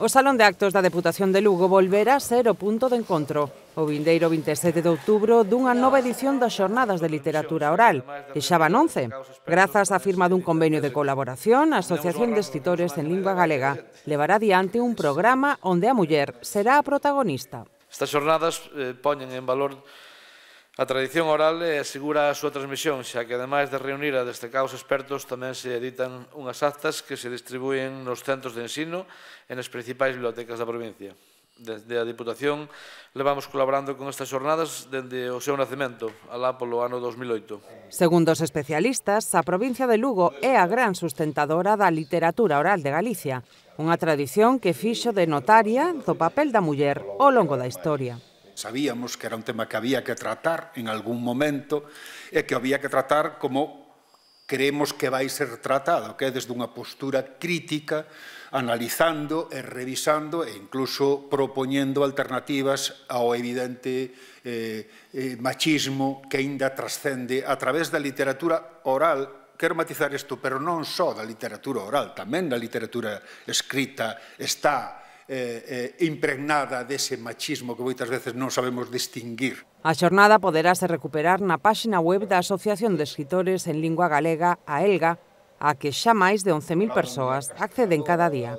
O Salón de Actos da Deputación de Lugo volverá a ser o punto de encontro o vindeiro 27 de outubro dunha nova edición das Xornadas de Literatura Oral, que xa van 11, grazas á firma dun convenio de colaboración, a Asociación de Escritores en Lingua Galega levará diante un programa onde a muller será a protagonista. Estas xornadas eh, poñen en valor A tradición oral eh, asegura a súa transmisión, xa que, ademais de reunir a destacados expertos, tamén se editan unhas actas que se distribúen nos centros de ensino e nas principais bibliotecas da provincia. Desde a Diputación levamos colaborando con estas jornadas dende o seu nacemento, alá polo ano 2008. Segundo os especialistas, a provincia de Lugo é a gran sustentadora da literatura oral de Galicia, unha tradición que fixo de notaria do papel da muller ao longo da historia sabíamos que era un tema que había que tratar en algún momento e que había que tratar como creemos que vai ser tratado, que é desde unha postura crítica, analizando e revisando e incluso propoñendo alternativas ao evidente eh, eh, machismo que aínda trascende a través da literatura oral quero matizar isto, pero non só da literatura oral, tamén da literatura escrita está Eh, eh, impregnada dese machismo que moitas veces non sabemos distinguir. A xornada poderase recuperar na páxina web da Asociación de Escritores en Lingua Galega, a ELGA, a que xa máis de 11.000 persoas acceden cada día.